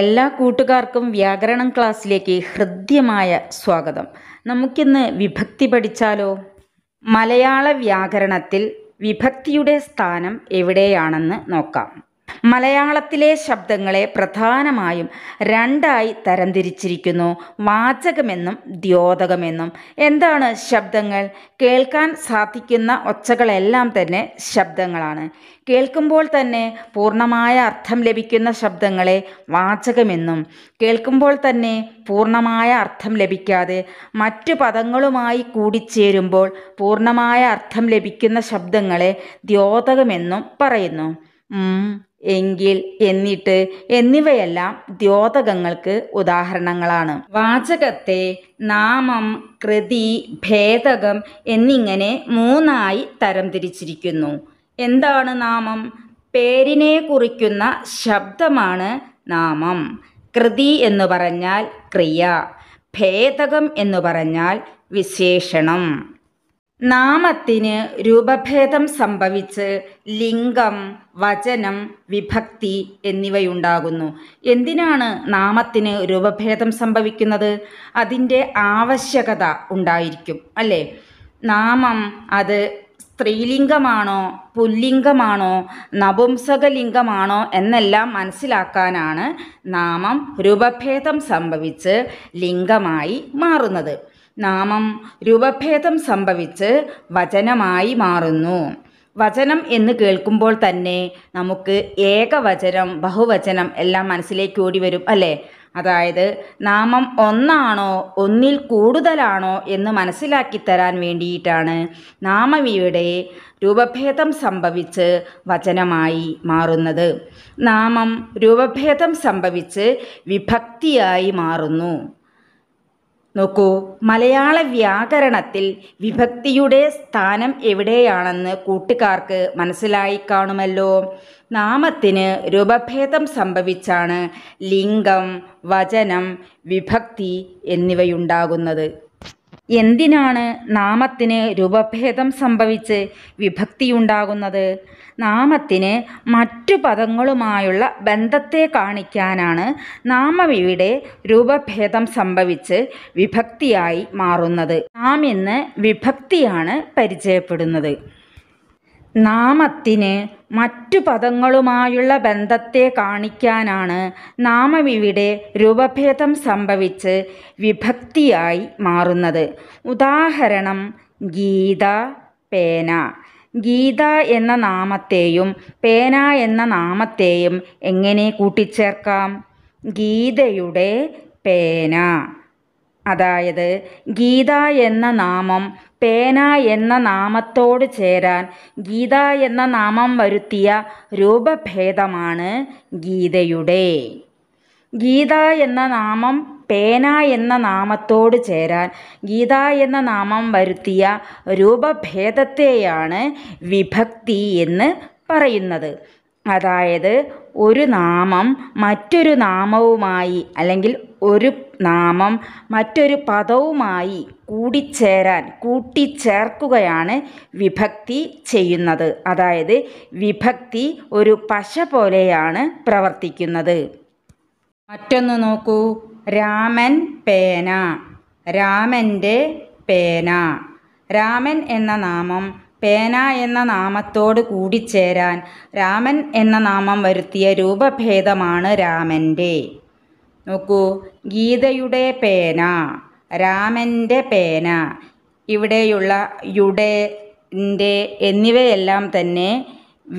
എല്ലാ കൂട്ടുകാർക്കും വ്യാകരണം ക്ലാസ്സിലേക്ക് ഹൃദ്യമായ സ്വാഗതം നമുക്കിന്ന് വിഭക്തി പഠിച്ചാലോ മലയാള വ്യാകരണത്തിൽ വിഭക്തിയുടെ സ്ഥാനം എവിടെയാണെന്ന് നോക്കാം മലയാളത്തിലെ ശബ്ദങ്ങളെ പ്രധാനമായും രണ്ടായി തരംതിരിച്ചിരിക്കുന്നു വാചകമെന്നും ദ്യോതകമെന്നും എന്താണ് ശബ്ദങ്ങൾ കേൾക്കാൻ സാധിക്കുന്ന ഒച്ചകളെല്ലാം തന്നെ ശബ്ദങ്ങളാണ് കേൾക്കുമ്പോൾ തന്നെ പൂർണ്ണമായ അർത്ഥം ലഭിക്കുന്ന ശബ്ദങ്ങളെ വാചകമെന്നും കേൾക്കുമ്പോൾ തന്നെ പൂർണ്ണമായ അർത്ഥം ലഭിക്കാതെ മറ്റു പദങ്ങളുമായി കൂടിച്ചേരുമ്പോൾ പൂർണ്ണമായ അർത്ഥം ലഭിക്കുന്ന ശബ്ദങ്ങളെ ദ്യോതകമെന്നും പറയുന്നു എങ്കിൽ എന്നിട്ട് എന്നിവയെല്ലാം ദ്യോതകങ്ങൾക്ക് ഉദാഹരണങ്ങളാണ് വാചകത്തെ നാമം കൃതി ഭേദകം എന്നിങ്ങനെ മൂന്നായി തരംതിരിച്ചിരിക്കുന്നു എന്താണ് നാമം പേരിനെ കുറിക്കുന്ന ശബ്ദമാണ് നാമം കൃതി എന്ന് പറഞ്ഞാൽ ക്രിയ ഭേദകം എന്ന് പറഞ്ഞാൽ വിശേഷണം നാമത്തിന് രൂപഭേദം സംഭവിച്ച് ലിംഗം വചനം വിഭക്തി എന്നിവയുണ്ടാകുന്നു എന്തിനാണ് നാമത്തിന് രൂപഭേദം സംഭവിക്കുന്നത് അതിൻ്റെ ആവശ്യകത ഉണ്ടായിരിക്കും അല്ലേ നാമം അത് സ്ത്രീലിംഗമാണോ പുല്ലിംഗമാണോ നപുംസകലിംഗമാണോ എന്നെല്ലാം മനസ്സിലാക്കാനാണ് നാമം രൂപഭേദം സംഭവിച്ച് ലിംഗമായി മാറുന്നത് നാമം രൂപഭേദം സംഭവിച്ച് വചനമായി മാറുന്നു വചനം എന്ന് കേൾക്കുമ്പോൾ തന്നെ നമുക്ക് ഏകവചനം ബഹുവചനം എല്ലാം മനസ്സിലേക്ക് ഓടി വരും അല്ലേ അതായത് നാമം ഒന്നാണോ ഒന്നിൽ കൂടുതലാണോ എന്ന് മനസ്സിലാക്കി തരാൻ വേണ്ടിയിട്ടാണ് നാമവിയുടെ രൂപഭേദം സംഭവിച്ച് വചനമായി മാറുന്നത് നാമം രൂപഭേദം സംഭവിച്ച് വിഭക്തിയായി മാറുന്നു നോക്കൂ മലയാള വ്യാകരണത്തിൽ വിഭക്തിയുടെ സ്ഥാനം എവിടെയാണെന്ന് കൂട്ടുകാർക്ക് മനസ്സിലായി കാണുമല്ലോ നാമത്തിന് രൂപഭേദം സംഭവിച്ചാണ് ലിംഗം വചനം വിഭക്തി എന്നിവയുണ്ടാകുന്നത് എന്തിനാണ് നാമത്തിന് രൂപഭേദം സംഭവിച്ച് വിഭക്തിയുണ്ടാകുന്നത് നാമത്തിന് മറ്റു പദങ്ങളുമായുള്ള ബന്ധത്തെ കാണിക്കാനാണ് നാമം രൂപഭേദം സംഭവിച്ച് വിഭക്തിയായി മാറുന്നത് നാം ഇന്ന് വിഭക്തിയാണ് പരിചയപ്പെടുന്നത് നാമത്തിന് മറ്റു പദങ്ങളുമായുള്ള ബന്ധത്തെ കാണിക്കാനാണ് നാമമിവിടെ രൂപഭേദം സംഭവിച്ച് വിഭക്തിയായി മാറുന്നത് ഉദാഹരണം ഗീത പേന ഗീത എന്ന നാമത്തെയും പേന എന്ന നാമത്തെയും എങ്ങനെ കൂട്ടിച്ചേർക്കാം ഗീതയുടെ പേന അതായത് ഗീത എന്ന നാമം പേന എന്ന നാമത്തോട് ചേരാൻ ഗീത എന്ന നാമം വരുത്തിയ രൂപഭേദമാണ് ഗീതയുടെ ഗീത എന്ന നാമം പേന എന്ന നാമത്തോട് ചേരാൻ ഗീത എന്ന നാമം വരുത്തിയ രൂപഭേദത്തെയാണ് വിഭക്തി എന്ന് പറയുന്നത് അതായത് ഒരു നാമം മറ്റൊരു നാമവുമായി അല്ലെങ്കിൽ ഒരു നാമം മറ്റൊരു പദവുമായി കൂടിച്ചേരാൻ കൂട്ടിച്ചേർക്കുകയാണ് വിഭക്തി ചെയ്യുന്നത് അതായത് വിഭക്തി ഒരു പശ പോലെയാണ് പ്രവർത്തിക്കുന്നത് മറ്റൊന്ന് നോക്കൂ രാമൻ പേന രാമൻ്റെ പേന രാമൻ എന്ന നാമം പേന എന്ന നാമത്തോട് കൂടിച്ചേരാൻ രാമൻ എന്ന നാമം വരുത്തിയ രൂപഭേദമാണ് രാമൻ്റെ നോക്കൂ ഗീതയുടെ പേന രാമൻ്റെ പേന ഇവിടെയുള്ള യുടെ എന്നിവയെല്ലാം തന്നെ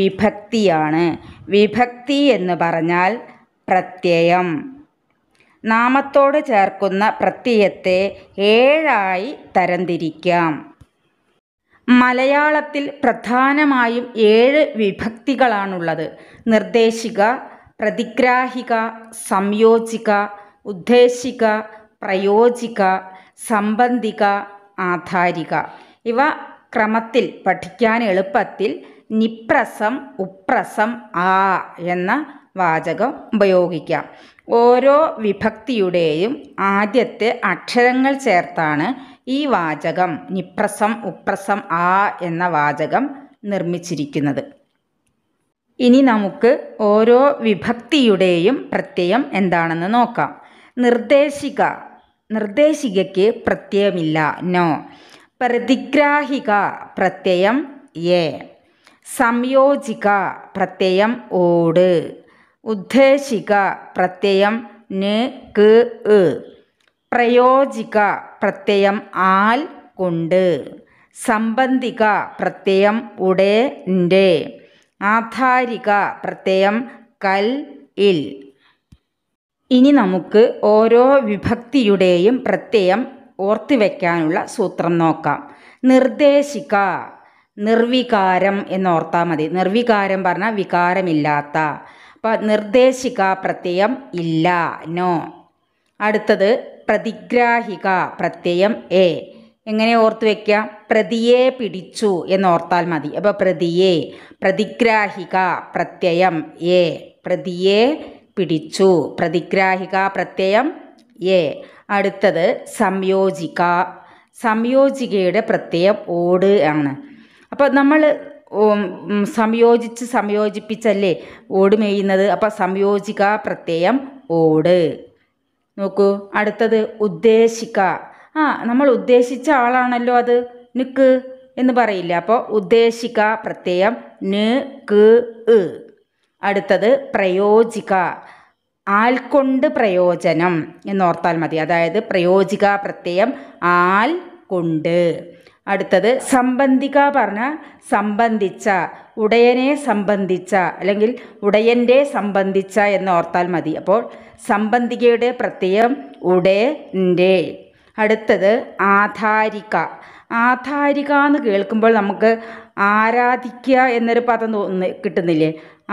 വിഭക്തിയാണ് വിഭക്തി എന്ന് പറഞ്ഞാൽ പ്രത്യയം നാമത്തോട് ചേർക്കുന്ന പ്രത്യയത്തെ ഏഴായി തരംതിരിക്കാം മലയാളത്തിൽ പ്രധാനമായും ഏഴ് വിഭക്തികളാണുള്ളത് നിർദ്ദേശിക പ്രതിഗ്രാഹിക സംയോജിക ഉദ്ദേശിക പ്രയോജിക സംബന്ധിക ആധാരിക ഇവ ക്രമത്തിൽ പഠിക്കാൻ എളുപ്പത്തിൽ നിപ്രസം ഉപ്രസം ആ എന്ന വാചകം ഉപയോഗിക്കാം ഓരോ വിഭക്തിയുടെയും ആദ്യത്തെ അക്ഷരങ്ങൾ ചേർത്താണ് ഈ വാചകം നിപ്രസം ഉപ്രസം ആ എന്ന വാചകം നിർമ്മിച്ചിരിക്കുന്നത് ഇനി നമുക്ക് ഓരോ വിഭക്തിയുടെയും പ്രത്യയം എന്താണെന്ന് നോക്കാം നിർദ്ദേശിക നിർദ്ദേശികയ്ക്ക് പ്രത്യയമില്ല നോ പ്രതിഗ്രാഹിക പ്രത്യയം എ സംയോജിക പ്രത്യയം ഓട് ഉദ്ദേശിക പ്രത്യയം ന് ക് പ്രയോജിക പ്രത്യയം ആൽ കൊണ്ട് സംബന്ധിക പ്രത്യയം ഉടേ ആധാരിക പ്രത്യയം കൽ ഇൽ ഇനി നമുക്ക് ഓരോ വിഭക്തിയുടെയും പ്രത്യയം ഓർത്തുവെക്കാനുള്ള സൂത്രം നോക്കാം നിർദ്ദേശിക്ക നിർവികാരം എന്നോർത്താൽ മതി നിർവികാരം പറഞ്ഞാൽ വികാരമില്ലാത്ത അപ്പോൾ നിർദ്ദേശിക്ക പ്രത്യയം ഇല്ല നോ അടുത്തത് പ്രതിഗ്രാഹിക പ്രത്യയം എ എങ്ങനെ ഓർത്ത് വെക്കുക പ്രതിയെ പിടിച്ചു എന്നോർത്താൽ മതി അപ്പോൾ പ്രതിയെ പ്രതിഗ്രാഹിക പ്രത്യയം എ പ്രതിയെ പിടിച്ചു പ്രതിഗ്രാഹിക പ്രത്യയം എ അടുത്തത് സംയോജിക സംയോജികയുടെ പ്രത്യയം ഓട് ആണ് അപ്പോൾ നമ്മൾ സംയോജിച്ച് സംയോജിപ്പിച്ചല്ലേ ഓട് മേയുന്നത് അപ്പോൾ സംയോജിക പ്രത്യയം ഓട് നോക്കൂ അടുത്തത് ഉദ്ദേശിക്ക ആ നമ്മൾ ഉദ്ദേശിച്ച ആളാണല്ലോ അത് നിക്ക് എന്ന് പറയില്ല അപ്പോൾ ഉദ്ദേശിക്ക പ്രത്യയം ന് ക് അടുത്തത് പ്രയോജിക ആൽക്കൊണ്ട് പ്രയോജനം എന്നോർത്താൽ മതി അതായത് പ്രയോജിക പ്രത്യയം ആൽ കൊണ്ട് അടുത്തത് സംബന്ധിക പറഞ്ഞ സംബന്ധിച്ച ഉടയനെ സംബന്ധിച്ച അല്ലെങ്കിൽ ഉടയൻ്റെ സംബന്ധിച്ച എന്നോർത്താൽ മതി അപ്പോൾ സംബന്ധികയുടെ പ്രത്യയം ഉടേൻ്റെ അടുത്തത് ആധാരിക ആധാരിക എന്ന് കേൾക്കുമ്പോൾ നമുക്ക് ആരാധിക്കുക എന്നൊരു പദം തോന്നുന്നു കിട്ടുന്നില്ലേ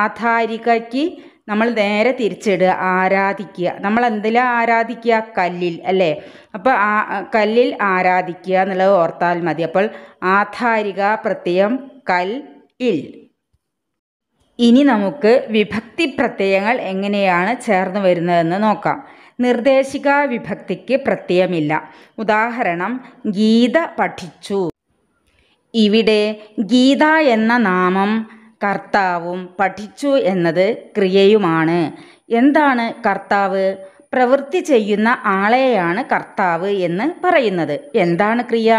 ആധാരികയ്ക്ക് നമ്മൾ നേരെ തിരിച്ചിടുക ആരാധിക്കുക നമ്മൾ എന്തിലാ ആരാധിക്കുക കല്ലിൽ അല്ലേ അപ്പോൾ ആ കല്ലിൽ ആരാധിക്കുക എന്നുള്ളത് ഓർത്താൽ മതി അപ്പോൾ ആധാരിക പ്രത്യയം കൽ ഇൽ ഇനി നമുക്ക് വിഭക്തി പ്രത്യയങ്ങൾ എങ്ങനെയാണ് ചേർന്ന് വരുന്നതെന്ന് നോക്കാം നിർദ്ദേശിക വിഭക്തിക്ക് പ്രത്യയമില്ല ഉദാഹരണം ഗീത പഠിച്ചു ഇവിടെ ഗീത എന്ന നാമം കർത്താവും പഠിച്ചു എന്നത് ക്രിയയുമാണ് എന്താണ് കർത്താവ് പ്രവൃത്തി ചെയ്യുന്ന ആളെയാണ് കർത്താവ് എന്ന് പറയുന്നത് എന്താണ് ക്രിയ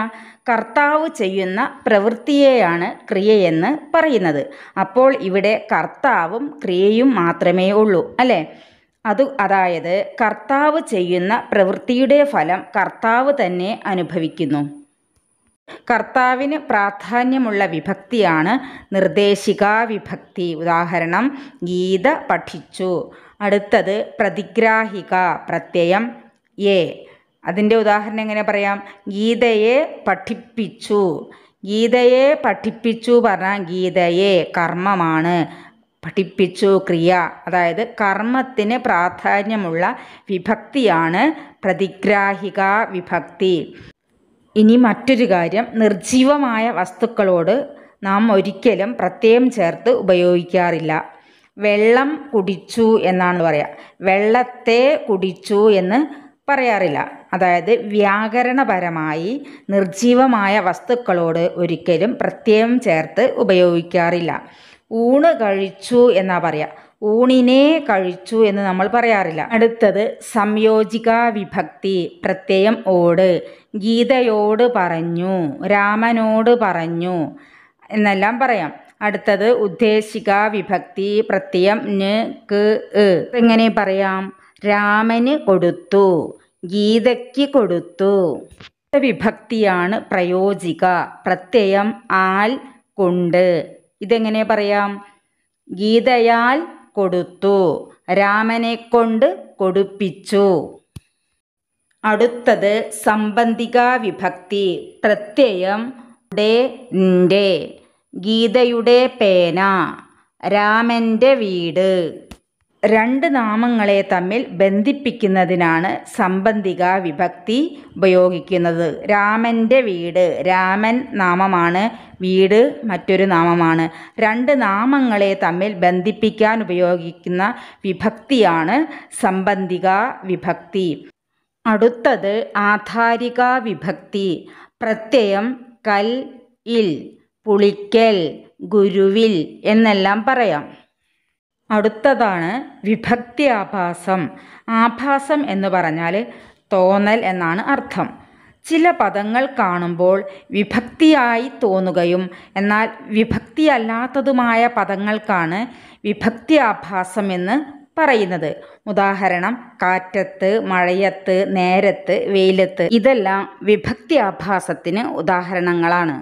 കർത്താവ് ചെയ്യുന്ന പ്രവൃത്തിയെയാണ് ക്രിയയെന്ന് പറയുന്നത് അപ്പോൾ ഇവിടെ കർത്താവും ക്രിയയും മാത്രമേ ഉള്ളൂ അല്ലേ അത് അതായത് കർത്താവ് ചെയ്യുന്ന പ്രവൃത്തിയുടെ ഫലം കർത്താവ് തന്നെ അനുഭവിക്കുന്നു കർത്താവിന് പ്രാധാന്യമുള്ള വിഭക്തിയാണ് നിർദ്ദേശികാ വിഭക്തി ഉദാഹരണം ഗീത പഠിച്ചു അടുത്തത് പ്രതിഗ്രാഹിക പ്രത്യയം എ അതിൻ്റെ ഉദാഹരണം എങ്ങനെ പറയാം ഗീതയെ പഠിപ്പിച്ചു ഗീതയെ പഠിപ്പിച്ചു പറഞ്ഞാൽ ഗീതയെ കർമ്മമാണ് പഠിപ്പിച്ചു ക്രിയ അതായത് കർമ്മത്തിന് പ്രാധാന്യമുള്ള വിഭക്തിയാണ് പ്രതിഗ്രാഹിക വിഭക്തി ഇനി മറ്റൊരു കാര്യം നിർജീവമായ വസ്തുക്കളോട് നാം ഒരിക്കലും പ്രത്യയം ചേർത്ത് ഉപയോഗിക്കാറില്ല വെള്ളം കുടിച്ചു എന്നാണ് പറയുക വെള്ളത്തെ കുടിച്ചു എന്ന് പറയാറില്ല അതായത് വ്യാകരണപരമായി നിർജീവമായ വസ്തുക്കളോട് ഒരിക്കലും പ്രത്യയം ചേർത്ത് ഉപയോഗിക്കാറില്ല ഊണ് കഴിച്ചു എന്നാ പറയാ ഊണിനെ കഴിച്ചു എന്ന് നമ്മൾ പറയാറില്ല അടുത്തത് സംയോജിക വിഭക്തി പ്രത്യയം ഓട് ഗീതയോട് പറഞ്ഞു രാമനോട് പറഞ്ഞു എന്നെല്ലാം പറയാം അടുത്തത് ഉദ്ദേശിക വിഭക്തി പ്രത്യയം ന് ക് എങ്ങനെ പറയാം രാമന് കൊടുത്തു ഗീതയ്ക്ക് കൊടുത്തു വിഭക്തിയാണ് പ്രയോജിക പ്രത്യയം ആൽ കൊണ്ട് ഇതെങ്ങനെ പറയാം ഗീതയാൽ കൊടുത്തു രാമനെ കൊണ്ട് കൊടുപ്പിച്ചു അടുത്തത് സംബന്ധിക വിഭക്തി പ്രത്യയം ഡേ ഗീതയുടെ പേന രാമൻ്റെ വീട് രണ്ട് നാമങ്ങളെ തമ്മിൽ ബന്ധിപ്പിക്കുന്നതിനാണ് സംബന്ധിക വിഭക്തി ഉപയോഗിക്കുന്നത് രാമൻ്റെ വീട് രാമൻ നാമമാണ് വീട് മറ്റൊരു നാമമാണ് രണ്ട് നാമങ്ങളെ തമ്മിൽ ബന്ധിപ്പിക്കാൻ ഉപയോഗിക്കുന്ന വിഭക്തിയാണ് സംബന്ധിക വിഭക്തി അടുത്തത് ആധാരിക വിഭക്തി പ്രത്യയം കൽ ഇൽ പുളിക്കൽ ഗുരുവിൽ എന്നെല്ലാം പറയാം അടുത്തതാണ് വിഭക്തി ആഭാസം ആഭാസം എന്ന് പറഞ്ഞാൽ തോന്നൽ എന്നാണ് അർത്ഥം ചില പദങ്ങൾ കാണുമ്പോൾ വിഭക്തിയായി തോന്നുകയും എന്നാൽ വിഭക്തിയല്ലാത്തതുമായ പദങ്ങൾക്കാണ് വിഭക്തി ആഭാസം എന്ന് പറയുന്നത് ഉദാഹരണം കാറ്റത്ത് മഴയത്ത് നേരത്ത് വെയിലത്ത് ഇതെല്ലാം വിഭക്തി ആഭാസത്തിന് ഉദാഹരണങ്ങളാണ്